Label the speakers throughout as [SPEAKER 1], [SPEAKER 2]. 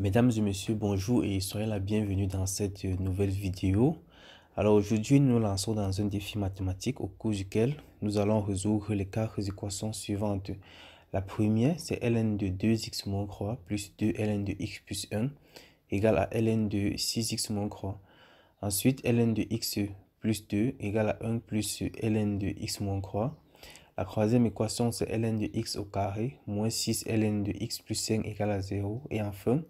[SPEAKER 1] Mesdames et messieurs, bonjour et soyez la bienvenue dans cette euh, nouvelle vidéo. Alors aujourd'hui, nous lançons dans un défi mathématique au cours duquel nous allons résoudre les quatre équations suivantes. La première, c'est ln de 2x moins 3 plus 2 ln de x plus 1 égale à ln de 6x moins 3. Ensuite, ln de x plus 2 égale à 1 plus ln de x moins 3. La troisième équation, c'est ln de x au carré moins 6 ln de x plus 5 égale à 0. Et enfin,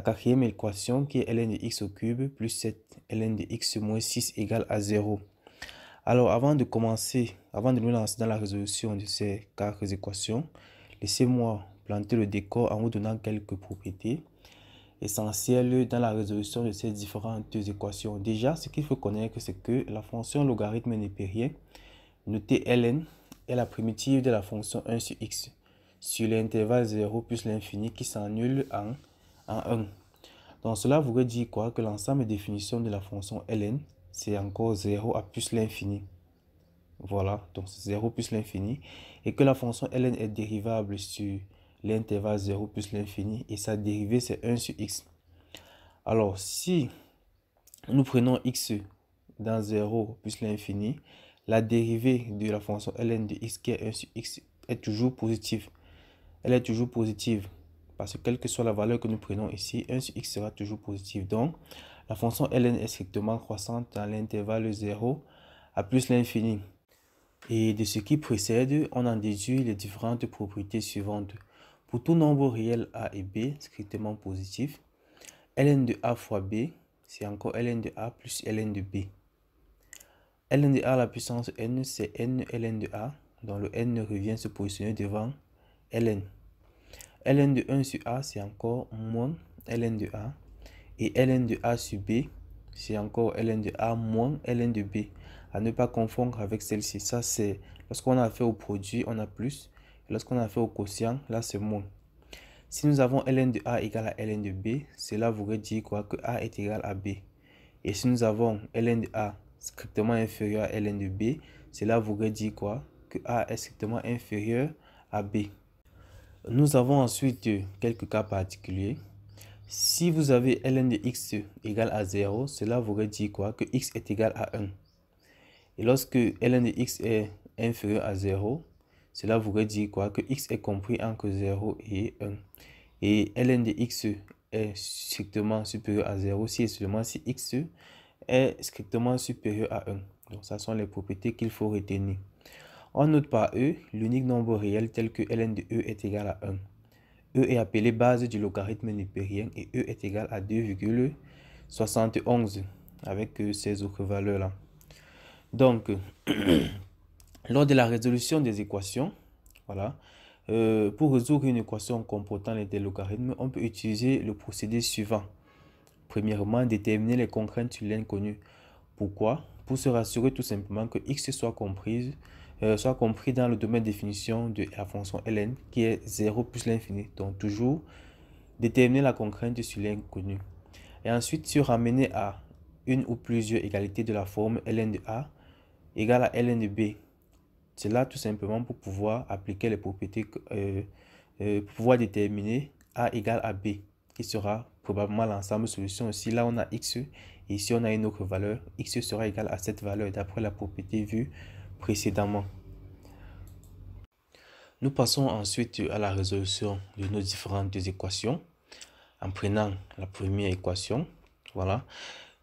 [SPEAKER 1] la quatrième équation qui est ln de x au cube plus 7 ln de x moins 6 égale à 0. Alors avant de commencer, avant de nous lancer dans la résolution de ces quatre équations, laissez-moi planter le décor en vous donnant quelques propriétés essentielles dans la résolution de ces différentes équations. Déjà, ce qu'il faut connaître, c'est que la fonction logarithme népérien, notée ln, est la primitive de la fonction 1 sur x sur l'intervalle 0 plus l'infini qui s'annule en 1. Donc cela voudrait dire quoi Que l'ensemble des définition de la fonction ln, c'est encore 0 à plus l'infini. Voilà, donc 0 plus l'infini. Et que la fonction ln est dérivable sur l'intervalle 0 plus l'infini. Et sa dérivée, c'est 1 sur x. Alors, si nous prenons x dans 0 plus l'infini, la dérivée de la fonction ln de x qui est 1 sur x est toujours positive. Elle est toujours positive. Parce que quelle que soit la valeur que nous prenons ici, 1 sur x sera toujours positif. Donc, la fonction ln est strictement croissante dans l'intervalle 0 à plus l'infini. Et de ce qui précède, on en déduit les différentes propriétés suivantes. Pour tout nombre réel a et b strictement positif, ln de a fois b, c'est encore ln de a plus ln de b. ln de a à la puissance n, c'est n ln de a, dont le n revient se positionner devant ln ln de 1 sur a, c'est encore moins ln de a. Et ln de a sur b, c'est encore ln de a moins ln de b. À ne pas confondre avec celle-ci. Ça, c'est lorsqu'on a fait au produit, on a plus. Lorsqu'on a fait au quotient, là, c'est moins. Si nous avons ln de a égale à ln de b, cela voudrait dire quoi que a est égal à b. Et si nous avons ln de a strictement inférieur à ln de b, cela voudrait dire quoi que a est strictement inférieur à b. Nous avons ensuite euh, quelques cas particuliers. Si vous avez ln de x égale à 0, cela voudrait dire quoi Que x est égal à 1. Et lorsque ln de x est inférieur à 0, cela voudrait dire quoi Que x est compris entre 0 et 1. Et ln de x est strictement supérieur à 0 si et seulement si x est strictement supérieur à 1. Donc, ça sont les propriétés qu'il faut retenir. On note par E l'unique nombre réel tel que ln de E est égal à 1. E est appelé base du logarithme népérien et E est égal à 2,71 avec euh, ces autres valeurs-là. Donc, lors de la résolution des équations, voilà, euh, pour résoudre une équation comportant les logarithmes, on peut utiliser le procédé suivant. Premièrement, déterminer les contraintes sur l'inconnu. Pourquoi Pour se rassurer tout simplement que x soit comprise euh, soit compris dans le domaine de définition de la fonction ln qui est 0 plus l'infini. Donc toujours déterminer la contrainte sur l'inconnu. Et ensuite, se ramener à une ou plusieurs égalités de la forme ln de a égale à ln de b. C'est là tout simplement pour pouvoir appliquer les propriétés, euh, euh, pour pouvoir déterminer a égale à b, qui sera probablement l'ensemble solution. Si là on a x, et ici on a une autre valeur. x sera égal à cette valeur d'après la propriété vue précédemment. Nous passons ensuite à la résolution de nos différentes équations en prenant la première équation. Voilà.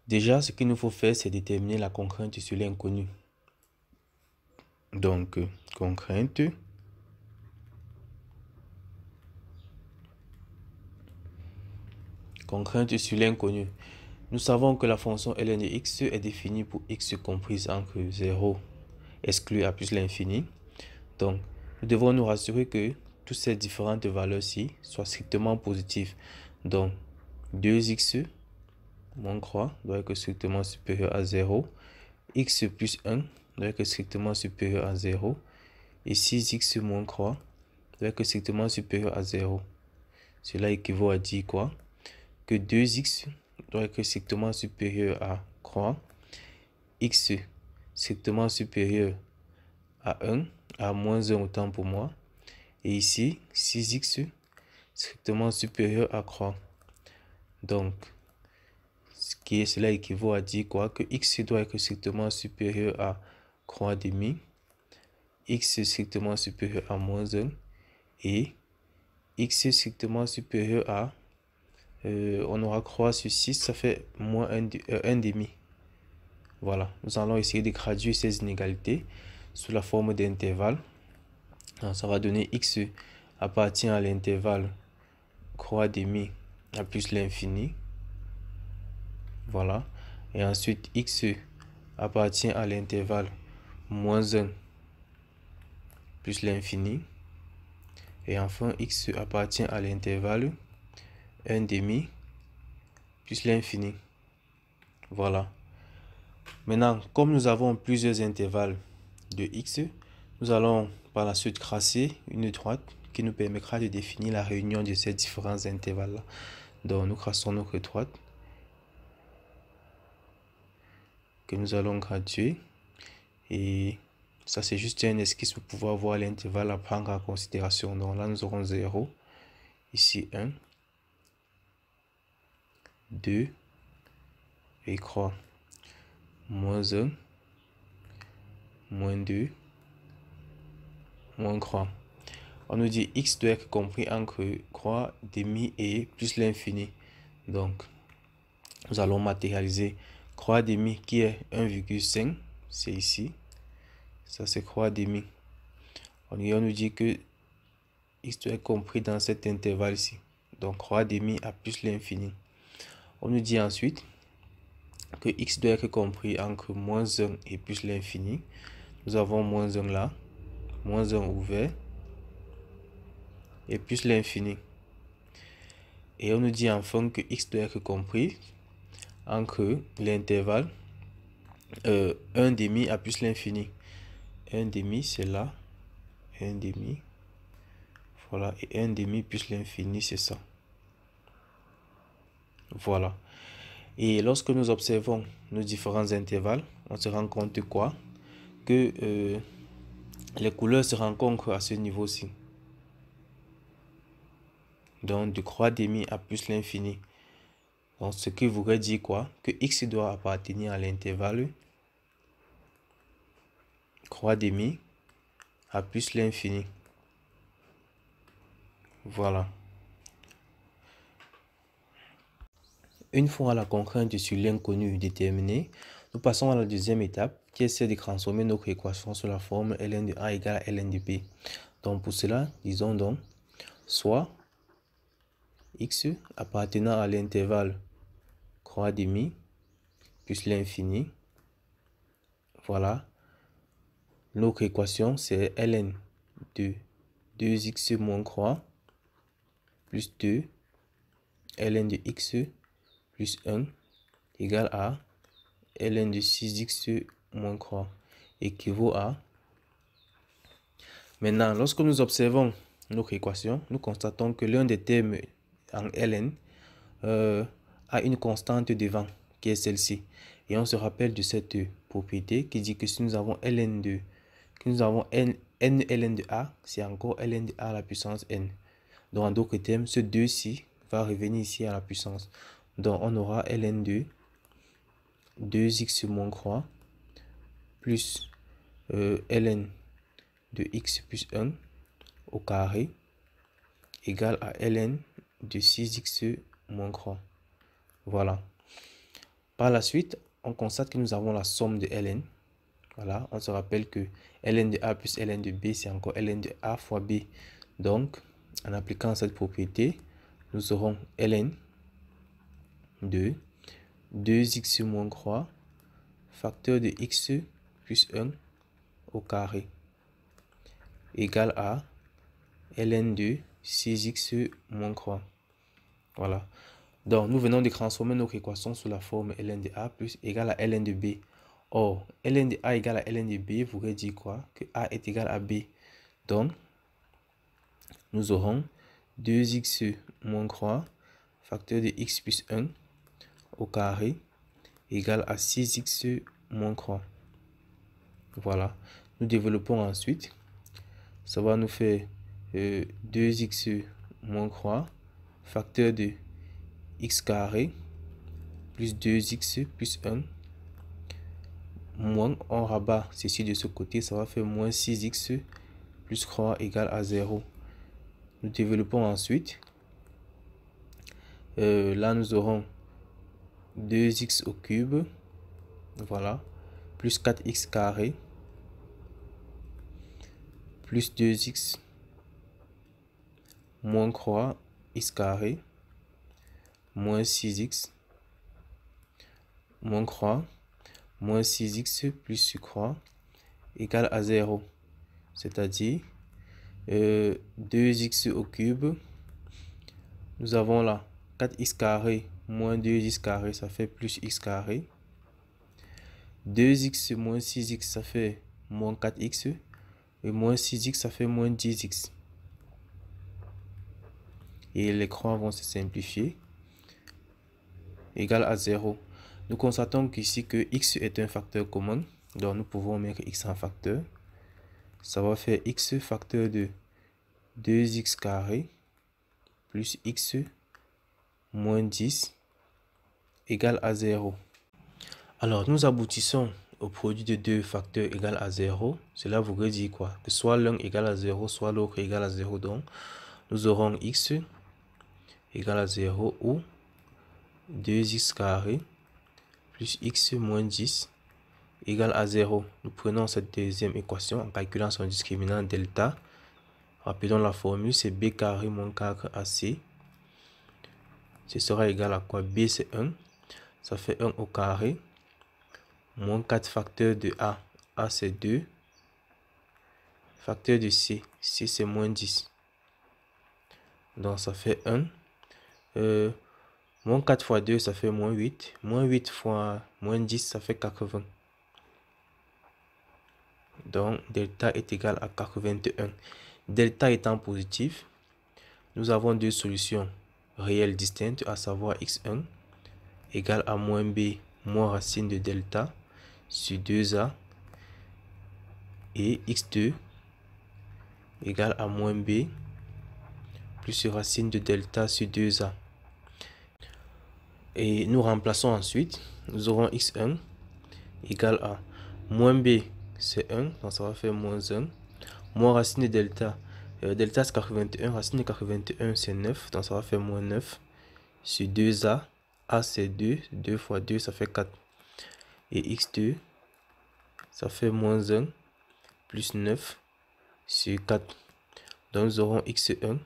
[SPEAKER 1] Déjà, ce qu'il nous faut faire, c'est déterminer la contrainte sur l'inconnu. Donc, euh, contrainte contrainte sur l'inconnu. Nous savons que la fonction ln de x est définie pour x comprise entre 0 exclu à plus l'infini. Donc, nous devons nous rassurer que toutes ces différentes valeurs-ci soient strictement positives. Donc, 2x, moins croix, doit être strictement supérieur à 0. x plus 1 doit être strictement supérieur à 0. Et 6x moins croix doit être strictement supérieur à 0. Cela équivaut à dire quoi Que 2x doit être strictement supérieur à croix. x strictement supérieur à 1, à moins 1 autant pour moi. Et ici, 6x strictement supérieur à 3. Donc, ce qui est, cela équivaut à dire quoi Que x doit être strictement supérieur à croix demi, x strictement supérieur à moins 1 et x est strictement supérieur à, euh, on aura 3 sur 6, ça fait moins 1 euh, demi. Voilà, nous allons essayer de traduire ces inégalités sous la forme d'intervalle. Ah, ça va donner x appartient à l'intervalle croix demi à plus l'infini. Voilà. Et ensuite, x appartient à l'intervalle moins 1 plus l'infini. Et enfin, x appartient à l'intervalle 1 demi plus l'infini. Voilà. Maintenant, comme nous avons plusieurs intervalles de x, nous allons par la suite tracer une droite qui nous permettra de définir la réunion de ces différents intervalles Donc, nous crassons notre droite que nous allons graduer. Et ça, c'est juste un esquisse pour pouvoir voir l'intervalle à prendre en considération. Donc là, nous aurons 0, ici 1, 2 et 3 moins 1, moins 2, moins croix. On nous dit x doit être compris entre croix, demi et plus l'infini. Donc, nous allons matérialiser croix demi qui est 1,5. C'est ici. Ça, c'est croix demi. On nous dit que x doit être compris dans cet intervalle-ci. Donc, croix demi à plus l'infini. On nous dit ensuite que x doit être compris entre moins 1 et plus l'infini. Nous avons moins 1 là, moins 1 ouvert, et plus l'infini. Et on nous dit enfin que x doit être compris entre l'intervalle euh, 1 demi à plus l'infini. 1 demi, c'est là. 1 demi. Voilà. Et 1 demi plus l'infini, c'est ça. Voilà. Et lorsque nous observons nos différents intervalles, on se rend compte quoi Que euh, les couleurs se rencontrent à ce niveau-ci. Donc de croix demi à plus l'infini. Donc ce qui voudrait dire quoi Que x doit appartenir à l'intervalle croix demi à plus l'infini. Voilà. Une fois la contrainte sur l'inconnu déterminée, nous passons à la deuxième étape qui est celle de transformer notre équation sous la forme ln de A égale ln de B. Donc pour cela, disons donc soit x appartenant à l'intervalle croix demi plus l'infini. Voilà. Notre équation c'est ln de 2x moins croix plus 2 ln de x plus 1 égale à ln de 6x moins 3 équivaut à... Maintenant, lorsque nous observons notre équation, nous constatons que l'un des termes en ln euh, a une constante devant, qui est celle-ci. Et on se rappelle de cette propriété qui dit que si nous avons ln de, que nous avons n, ln de a, c'est encore ln de a à la puissance n. Donc, d'autres termes, ce 2-ci va revenir ici à la puissance. Donc on aura ln de 2x moins 3 plus euh, ln de x plus 1 au carré égale à ln de 6x moins 3. Voilà. Par la suite, on constate que nous avons la somme de ln. Voilà, on se rappelle que ln de a plus ln de b, c'est encore ln de a fois b. Donc, en appliquant cette propriété, nous aurons ln de 2x moins 3 facteur de x plus 1 au carré égale à ln de 6x moins 3. Voilà. Donc, nous venons de transformer notre équation sous la forme ln de a plus égale à ln de b. Or, ln de a égale à ln de b voudrait dire quoi Que a est égal à b. Donc, nous aurons 2x moins 3 facteur de x plus 1 carré égale à 6x moins 3. Voilà. Nous développons ensuite. Ça va nous faire 2x euh, moins 3 facteur de x carré plus 2x plus 1 moins on rabat ceci de ce côté ça va faire moins 6x plus 3 égale à 0 nous développons ensuite euh, là nous aurons 2x au cube, voilà, plus 4x carré, plus 2x, moins 3, x carré, moins 6x, moins 3, moins 6x plus 3, égale à 0. C'est-à-dire 2x euh, au cube. Nous avons là 4x carré moins 2x carré, ça fait plus x carré. 2x moins 6x, ça fait moins 4x. Et moins 6x, ça fait moins 10x. Et les croix vont se simplifier. Égal à 0. Nous constatons qu'ici que x est un facteur commun. Donc nous pouvons mettre x en facteur. Ça va faire x facteur de 2x carré plus x moins 10 égale à 0. Alors, nous aboutissons au produit de deux facteurs égal à 0. Cela voudrait dire quoi Que soit l'un égal à 0, soit l'autre égal à 0. Donc, nous aurons x égale à 0 ou 2x carré plus x moins 10 égale à 0. Nous prenons cette deuxième équation en calculant son discriminant delta. Rappelons la formule, c'est b carré moins 4 ac. Ce sera égal à quoi B c'est 1 ça fait 1 au carré, moins 4 facteurs de A, A c'est 2, facteur de C, C c'est moins 10. Donc ça fait 1. Euh, moins 4 fois 2, ça fait moins 8. Moins 8 fois moins 10, ça fait 80. Donc delta est égal à 81. Delta étant positif, nous avons deux solutions réelles distinctes, à savoir x1 égale à moins b moins racine de delta sur 2a et x2 égale à moins b plus racine de delta sur 2a. Et nous remplaçons ensuite, nous aurons x1 égale à moins b, c'est 1, donc ça va faire moins 1, moins racine de delta, euh, delta c'est 81, racine de 81 c'est 9, donc ça va faire moins 9 sur 2a a c'est 2, 2 fois 2 ça fait 4. Et x2 ça fait moins 1 plus 9 sur 4. Donc nous aurons x1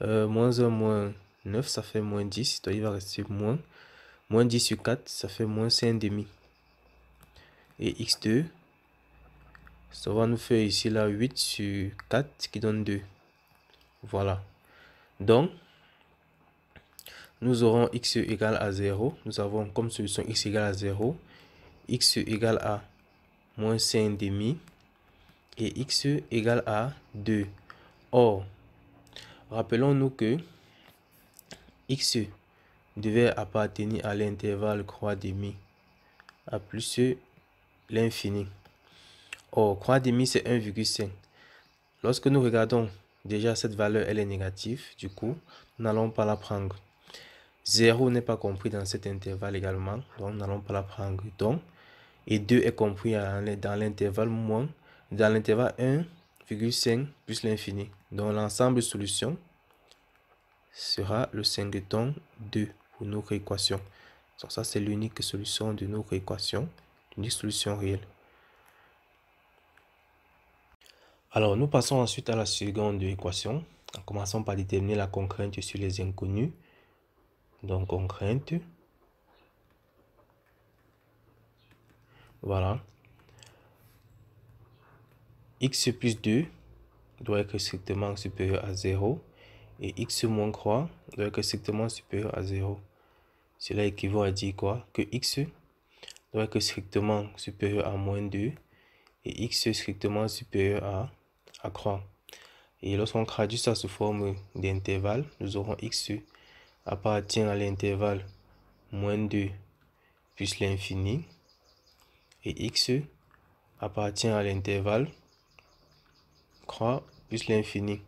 [SPEAKER 1] euh, moins 1 moins 9 ça fait moins 10. Donc il va rester moins. Moins 10 sur 4 ça fait moins 5,5. Et x2 ça va nous faire ici la 8 sur 4 qui donne 2. Voilà. Donc nous aurons x égale à 0. Nous avons comme solution x égale à 0, x égale à moins demi et x égale à 2. Or, rappelons-nous que x devait appartenir à l'intervalle croix demi à plus l'infini. Or, croix demi, c'est 1,5. Lorsque nous regardons déjà cette valeur, elle est négative. Du coup, nous n'allons pas la prendre. 0 n'est pas compris dans cet intervalle également, donc nous n'allons pas la prendre. Donc, et 2 est compris dans l'intervalle moins, dans l'intervalle 1,5 plus l'infini. Donc, l'ensemble solution sera le singleton 2 pour notre équation. Donc, ça, c'est l'unique solution de notre équation, l'unique solution réelle. Alors, nous passons ensuite à la seconde équation. En commençant par déterminer la contrainte sur les inconnus donc on craint. voilà x plus 2 doit être strictement supérieur à 0 et x moins 3 doit être strictement supérieur à 0 cela équivaut à dire quoi que x doit être strictement supérieur à moins 2 et x strictement supérieur à, à 3 et lorsqu'on traduit ça sous forme d'intervalle nous aurons x appartient à l'intervalle moins 2 plus l'infini et x appartient à l'intervalle croix plus l'infini.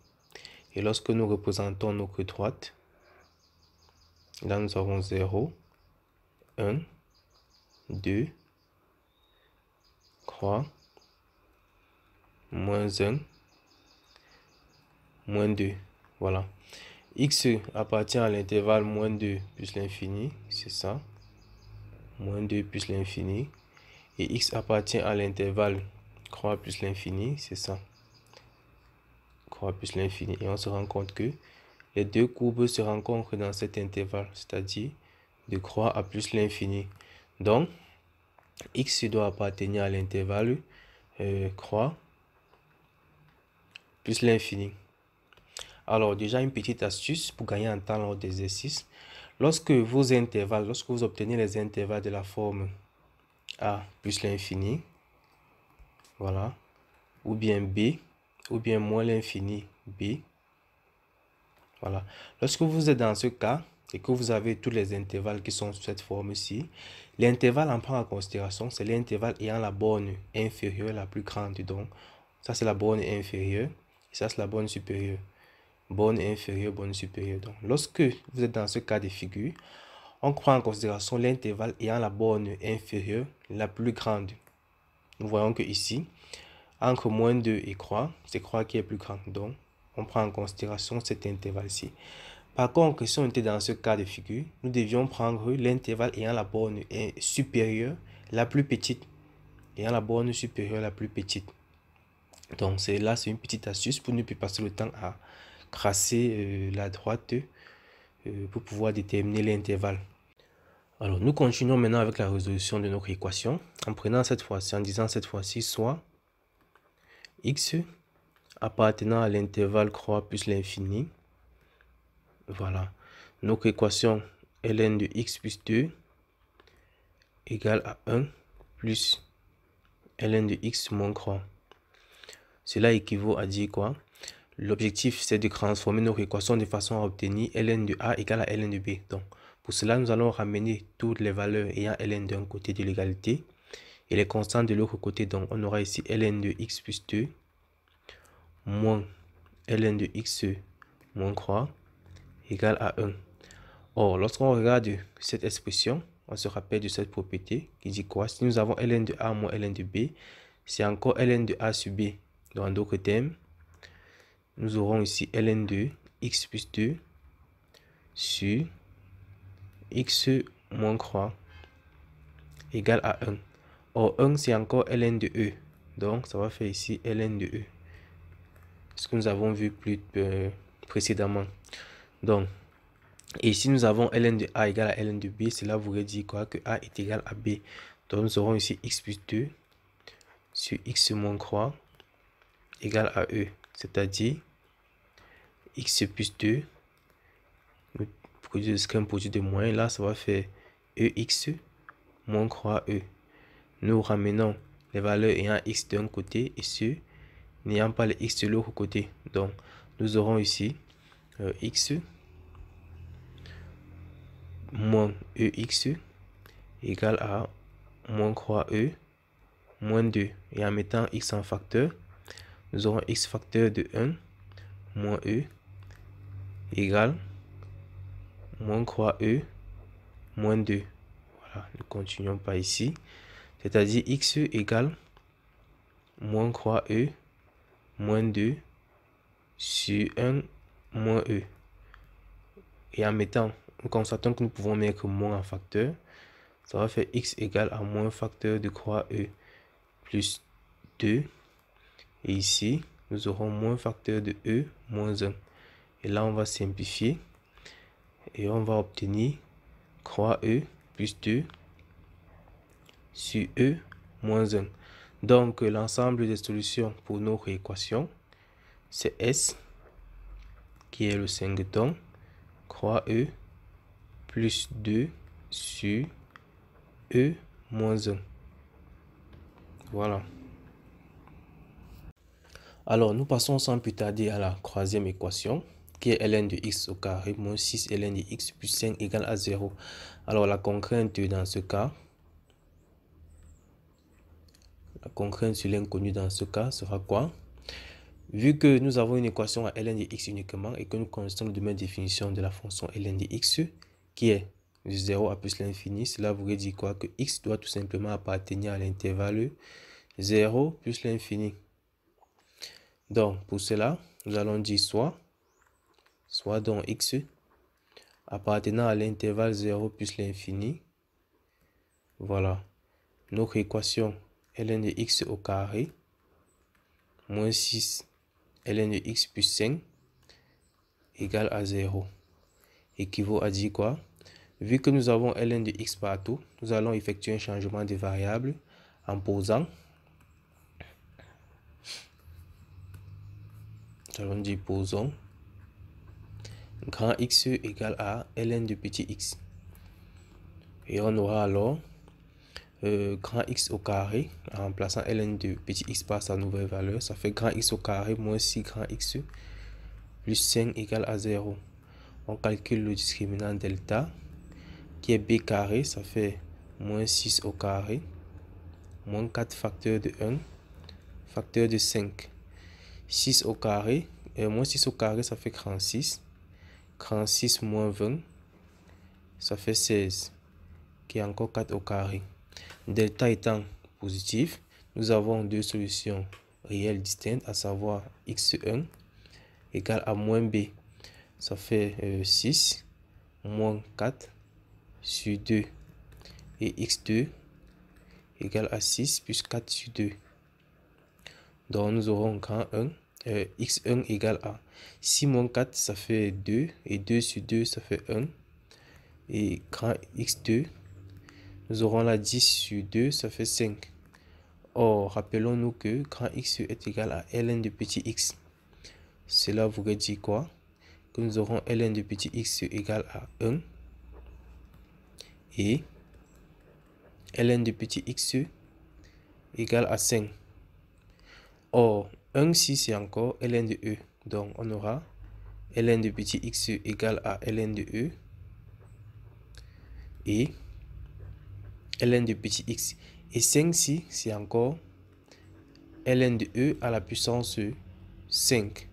[SPEAKER 1] Et lorsque nous représentons nos que droites, là nous avons 0, 1, 2, croix moins 1, moins 2. Voilà x appartient à l'intervalle moins 2 plus l'infini, c'est ça, moins 2 plus l'infini, et x appartient à l'intervalle croix plus l'infini, c'est ça, croix plus l'infini, et on se rend compte que les deux courbes se rencontrent dans cet intervalle, c'est-à-dire de croix à plus l'infini. Donc, x doit appartenir à l'intervalle croix euh, plus l'infini. Alors déjà une petite astuce pour gagner en temps lors d'exercice. Lorsque vos intervalles, lorsque vous obtenez les intervalles de la forme A plus l'infini, voilà, ou bien B, ou bien moins l'infini B, voilà. Lorsque vous êtes dans ce cas et que vous avez tous les intervalles qui sont sous cette forme-ci, l'intervalle en prend en considération, c'est l'intervalle ayant la borne inférieure la plus grande. Donc, ça c'est la borne inférieure et ça c'est la borne supérieure borne inférieure, borne supérieure. Donc, lorsque vous êtes dans ce cas de figure, on prend en considération l'intervalle ayant la borne inférieure la plus grande. Nous voyons que ici, entre moins 2 et croix, c'est croix qui est plus grande. Donc, on prend en considération cet intervalle-ci. Par contre, si on était dans ce cas de figure, nous devions prendre l'intervalle ayant la borne supérieure la plus petite. Ayant la borne supérieure la plus petite. Donc, c'est là, c'est une petite astuce pour ne plus passer le temps à tracer euh, la droite euh, pour pouvoir déterminer l'intervalle. Alors nous continuons maintenant avec la résolution de notre équation en prenant cette fois-ci, en disant cette fois-ci soit x appartenant à l'intervalle croix plus l'infini. Voilà. Notre équation ln de x plus 2 égale à 1 plus ln de x moins croix. Cela équivaut à dire quoi L'objectif, c'est de transformer nos équations de façon à obtenir ln de A égale à ln de B. Donc, pour cela, nous allons ramener toutes les valeurs ayant ln d'un côté de l'égalité et les constantes de l'autre côté. Donc, on aura ici ln de x plus 2 moins ln de x moins 3 égale à 1. Or, lorsqu'on regarde cette expression, on se rappelle de cette propriété qui dit quoi Si nous avons ln de a moins ln de b, c'est encore ln de a sur b. Dans d'autres termes, nous aurons ici ln de x plus 2 sur x moins 3 égale à 1. Or 1 c'est encore ln de e. Donc ça va faire ici ln de e. Ce que nous avons vu plus euh, précédemment. Donc ici nous avons ln de a égale à ln de b. Cela voudrait dire quoi que a est égal à b. Donc nous aurons ici x plus 2 sur x moins 3 égale à e. C'est-à-dire x plus 2 Pour produit de ce produit de moins là ça va faire ex moins croix e nous ramenons les valeurs ayant x d'un côté et n'ayant pas les x de l'autre côté donc nous aurons ici euh, x moins e x égale à moins croix e moins 2 et en mettant x en facteur nous aurons x facteur de 1 moins e égale moins 3e moins 2. Voilà, nous continuons pas ici. C'est-à-dire X e égale moins 3e moins 2 sur 1 moins e. Et en mettant, nous constatons que nous pouvons mettre moins en facteur, ça va faire x égale à moins facteur de 3e plus 2. Et ici, nous aurons moins facteur de e moins 1. Et là, on va simplifier. Et on va obtenir 3e plus 2 sur e moins 1. Donc, l'ensemble des solutions pour nos équation, c'est S qui est le singleton croix e plus 2 sur e moins 1. Voilà. Alors, nous passons sans plus tarder à la troisième équation qui est ln de x au carré moins 6 ln de x plus 5 égale à 0. Alors la contrainte dans ce cas, la contrainte sur l'inconnu dans ce cas sera quoi Vu que nous avons une équation à ln de x uniquement et que nous constatons le domaine de définition de la fonction ln de x qui est 0 à plus l'infini, cela voudrait dire quoi Que x doit tout simplement appartenir à l'intervalle 0 plus l'infini. Donc pour cela, nous allons dire soit soit dans x appartenant à l'intervalle 0 plus l'infini. Voilà. Notre équation ln de x au carré moins 6 ln de x plus 5 égale à 0 équivaut à dire quoi Vu que nous avons ln de x partout, nous allons effectuer un changement de variable en posant. Nous allons dire posons grand X égale à ln de petit x. Et on aura alors euh, grand x au carré en remplaçant ln de petit x par sa nouvelle valeur. Ça fait grand x au carré moins 6 grand x plus 5 égale à 0. On calcule le discriminant delta qui est b carré. Ça fait moins 6 au carré moins 4 facteur de 1 facteur de 5. 6 au carré, et euh, moins 6 au carré ça fait grand 6 6 moins 20, ça fait 16, qui est encore 4 au carré. Delta étant positif, nous avons deux solutions réelles distinctes, à savoir x1 égale à moins b. Ça fait 6 euh, moins 4 sur 2. Et x2 égale à 6 plus 4 sur 2. Donc nous aurons grand 1 euh, x1 égale à 6 moins 4, ça fait 2. Et 2 sur 2, ça fait 1. Et grand x2, nous aurons la 10 sur 2, ça fait 5. Or, rappelons-nous que grand x est égal à ln de petit x. Cela voudrait dire quoi Que nous aurons ln de petit x égal à 1. Et ln de petit x égal à 5. Or, 1 si c'est encore ln de e. Donc on aura ln de petit x égale à ln de e et ln de petit x. Et 5 6, c'est encore ln de e à la puissance 5.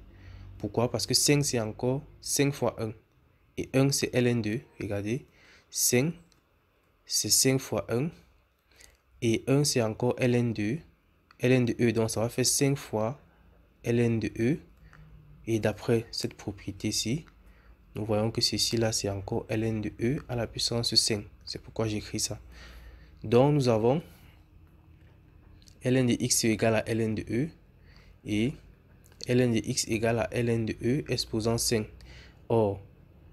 [SPEAKER 1] Pourquoi Parce que 5 c'est encore 5 fois 1. Et 1 c'est ln de, e. regardez, 5 c'est 5 fois 1. Et 1 c'est encore ln de, e. ln de e, donc ça va faire 5 fois ln de E. Et d'après cette propriété-ci, nous voyons que ceci-là, c'est encore ln de E à la puissance 5. C'est pourquoi j'écris ça. Donc, nous avons ln de x égale à ln de E et ln de x égale à ln de E exposant 5. Or,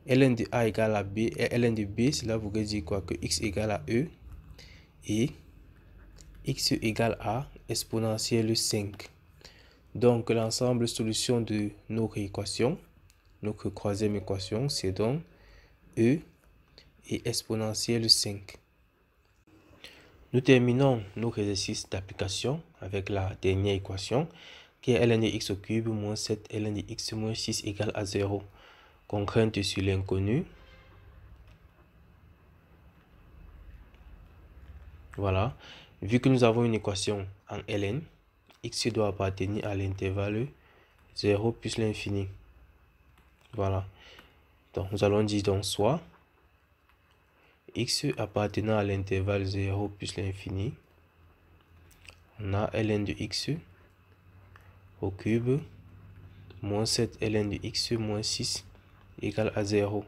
[SPEAKER 1] ln de a égale à b et euh, ln de b, cela voudrait dire quoi Que x égale à E et x égale à exponentielle 5. Donc l'ensemble solution de notre équation, notre troisième équation, c'est donc E et exponentielle 5. Nous terminons nos exercice d'application avec la dernière équation qui est ln de x au cube moins 7 ln de x moins 6 égale à 0. Contrainte sur l'inconnu. Voilà. Vu que nous avons une équation en ln, x doit appartenir à l'intervalle 0 plus l'infini. Voilà. Donc, nous allons dire donc soit x appartenant à l'intervalle 0 plus l'infini, on a ln de x au cube moins 7 ln de x moins 6 égale à 0.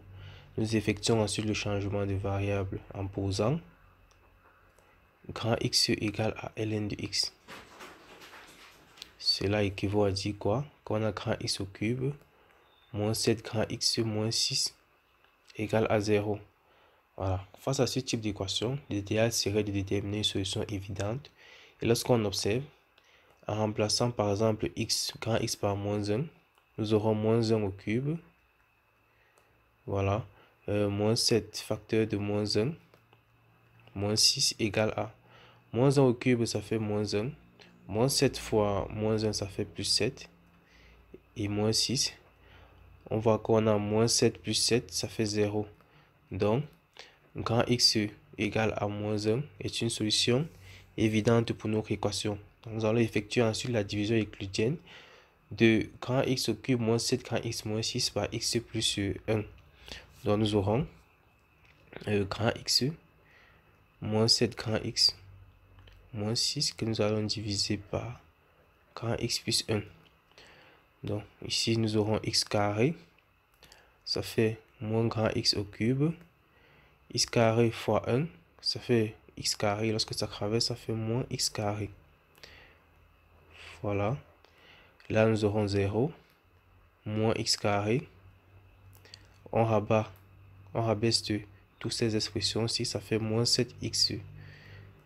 [SPEAKER 1] Nous effectuons ensuite le changement de variable en posant grand x égale à ln de x. Cela équivaut à dire quoi Qu'on a grand x au cube moins 7 grand x moins 6 égale à 0. Voilà. Face à ce type d'équation, l'idéal serait de déterminer une solution évidente. Et lorsqu'on observe, en remplaçant par exemple x, grand x par moins 1, nous aurons moins 1 au cube. Voilà. Euh, moins 7 facteur de moins 1. Moins 6 égale à. Moins 1 au cube, ça fait moins 1. Moins 7 fois moins 1, ça fait plus 7. Et moins 6. On voit qu'on a moins 7 plus 7, ça fait 0. Donc, grand X égale à moins 1 est une solution évidente pour notre équation. nous allons effectuer ensuite la division euclidienne de grand X au cube moins 7 grand X moins 6 par X plus 1. Donc, nous aurons euh, grand X moins 7 grand X moins 6 que nous allons diviser par quand x plus 1. Donc ici, nous aurons x carré. Ça fait moins grand x au cube. x carré fois 1, ça fait x carré. Lorsque ça traverse, ça fait moins x carré. Voilà. Là, nous aurons 0. Moins x carré. On rabat. On rabaisse de toutes ces expressions ici. Ça fait moins 7x.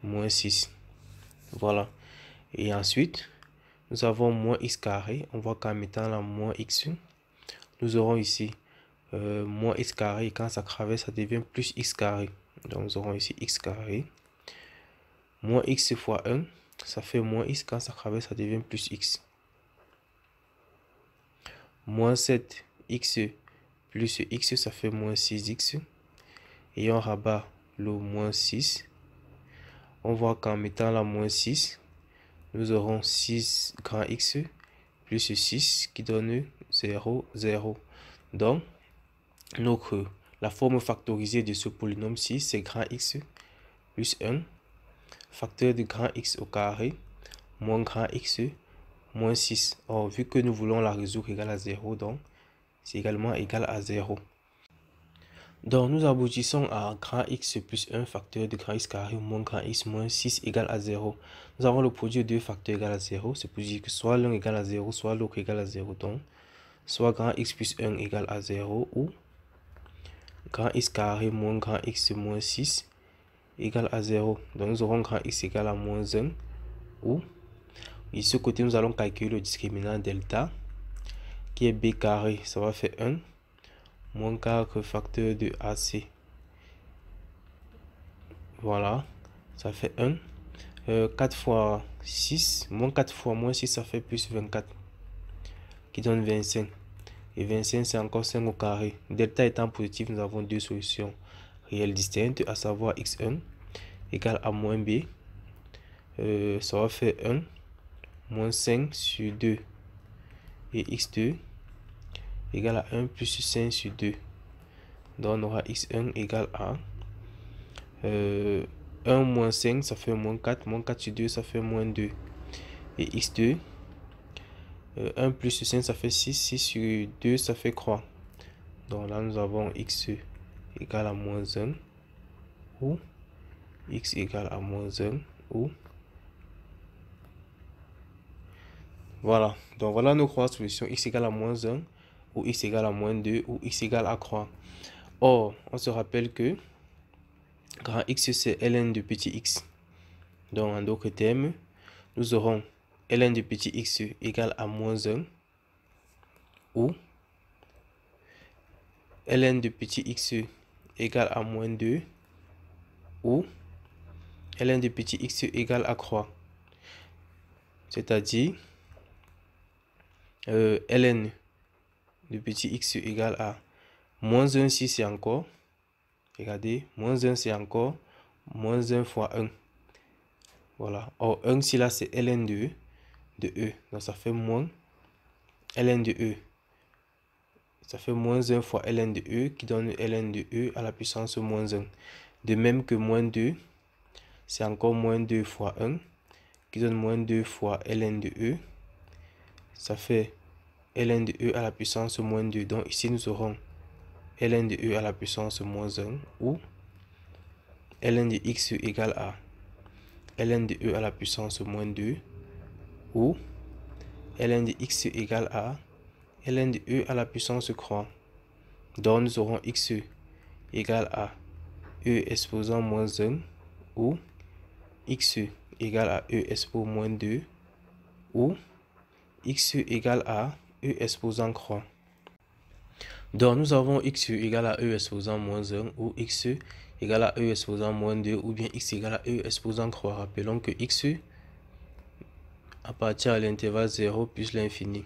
[SPEAKER 1] Moins 6. Voilà. Et ensuite, nous avons moins x carré. On voit qu'en mettant la moins x nous aurons ici euh, moins x carré. quand ça traverse, ça devient plus x carré. Donc, nous aurons ici x carré. Moins x fois 1, ça fait moins x. Quand ça traverse, ça devient plus x. Moins 7x plus x, ça fait moins 6x. Et on rabat le moins 6 on voit qu'en mettant la moins 6, nous aurons 6 grand X plus 6 qui donne 0, 0. Donc, euh, la forme factorisée de ce polynôme 6, c'est grand X plus 1, facteur de grand X au carré, moins grand X, moins 6. Or, vu que nous voulons la résoudre égale à 0, donc c'est également égal à 0. Donc nous aboutissons à grand x plus 1 facteur de grand x carré moins grand x moins 6 égale à 0. Nous avons le produit de deux facteurs égale à 0. C'est pour dire que soit l'un égale à 0, soit l'autre égale à 0. Donc soit grand x plus 1 égale à 0 ou grand x carré moins grand x moins 6 égale à 0. Donc nous aurons grand x égale à moins 1 ou de ce côté nous allons calculer le discriminant delta qui est b carré. Ça va faire 1 moins 4 facteur de AC. Voilà, ça fait 1. 4 euh, fois 6, moins 4 fois moins 6, ça fait plus 24, qui donne 25. Et 25, c'est encore 5 au carré. Delta étant positif, nous avons deux solutions réelles distinctes, à savoir x1 égale à moins b. Euh, ça va faire 1 moins 5 sur 2 et x2 égale à 1 plus 5 sur 2. Donc on aura x1 égale à 1 euh, moins 5, ça fait moins 4. Moins 4 sur 2, ça fait moins 2. Et x2, 1 euh, plus 5, ça fait 6. 6 sur 2, ça fait 3. Donc là, nous avons x égale à moins 1 ou x égale à moins 1 ou voilà donc voilà nos trois solutions x égale à moins 1 ou x égale à moins 2 ou x égale à croix. Or, on se rappelle que grand x, c'est ln de petit x. Donc, en d'autres termes, nous aurons ln de petit x égale à moins 1 ou ln de petit x égale à moins 2 ou ln de petit x égale à croix. C'est-à-dire euh, ln de petit x égale à moins 1 si c'est encore, regardez, moins 1 c'est encore, moins 1 fois 1. Voilà. Or, 1 si là c'est ln de E, de E. Donc ça fait moins ln de E. Ça fait moins 1 fois ln de E qui donne ln de E à la puissance moins 1. De même que moins 2, c'est encore moins 2 fois 1 qui donne moins 2 fois ln de E. Ça fait ln de e à la puissance moins 2. Donc ici, nous aurons ln de e à la puissance moins 1 ou ln de x égale à ln de e à la puissance moins 2 ou ln de x égale à ln de e à la puissance croix. Donc nous aurons x égale à e exposant moins 1 ou x égale à e expo moins 2 ou x égale à exposant croix. Donc, nous avons x égale à e exposant moins 1 ou x égale à e exposant moins 2 ou bien x égale à e exposant croix. Rappelons que x appartient à l'intervalle 0 plus l'infini.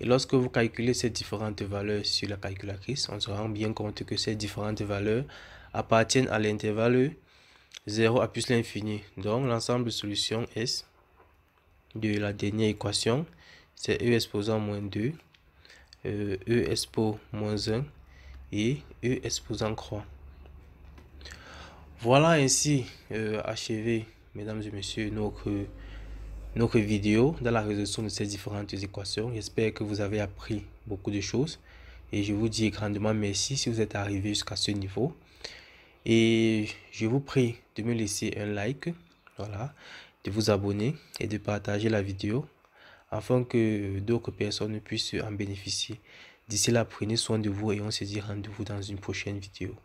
[SPEAKER 1] Et lorsque vous calculez ces différentes valeurs sur la calculatrice, on se rend bien compte que ces différentes valeurs appartiennent à l'intervalle 0 à plus l'infini. Donc, l'ensemble de solutions S de la dernière équation c'est E exposant moins 2, euh, E moins 1 et E exposant 3. Voilà ainsi euh, achevé, mesdames et messieurs, notre, notre vidéo dans la résolution de ces différentes équations. J'espère que vous avez appris beaucoup de choses et je vous dis grandement merci si vous êtes arrivé jusqu'à ce niveau. Et je vous prie de me laisser un like, voilà, de vous abonner et de partager la vidéo afin que euh, d'autres personnes puissent en bénéficier. D'ici là, prenez soin de vous et on se dit rendez-vous dans une prochaine vidéo.